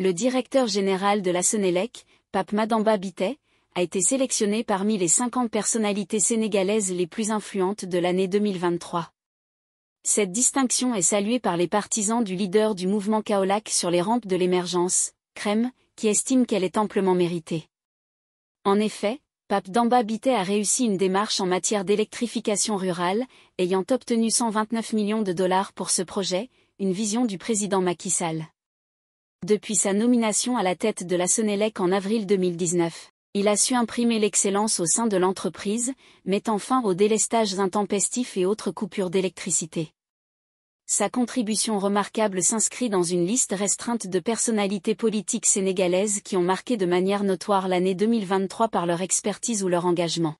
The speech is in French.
Le directeur général de la Sénélec, Pape Madamba Bité, a été sélectionné parmi les 50 personnalités sénégalaises les plus influentes de l'année 2023. Cette distinction est saluée par les partisans du leader du mouvement Kaolac sur les rampes de l'émergence, Crème, qui estime qu'elle est amplement méritée. En effet, Pape Damba Bité a réussi une démarche en matière d'électrification rurale, ayant obtenu 129 millions de dollars pour ce projet, une vision du président Macky Sall. Depuis sa nomination à la tête de la Senelec en avril 2019, il a su imprimer l'excellence au sein de l'entreprise, mettant fin aux délestages intempestifs et autres coupures d'électricité. Sa contribution remarquable s'inscrit dans une liste restreinte de personnalités politiques sénégalaises qui ont marqué de manière notoire l'année 2023 par leur expertise ou leur engagement.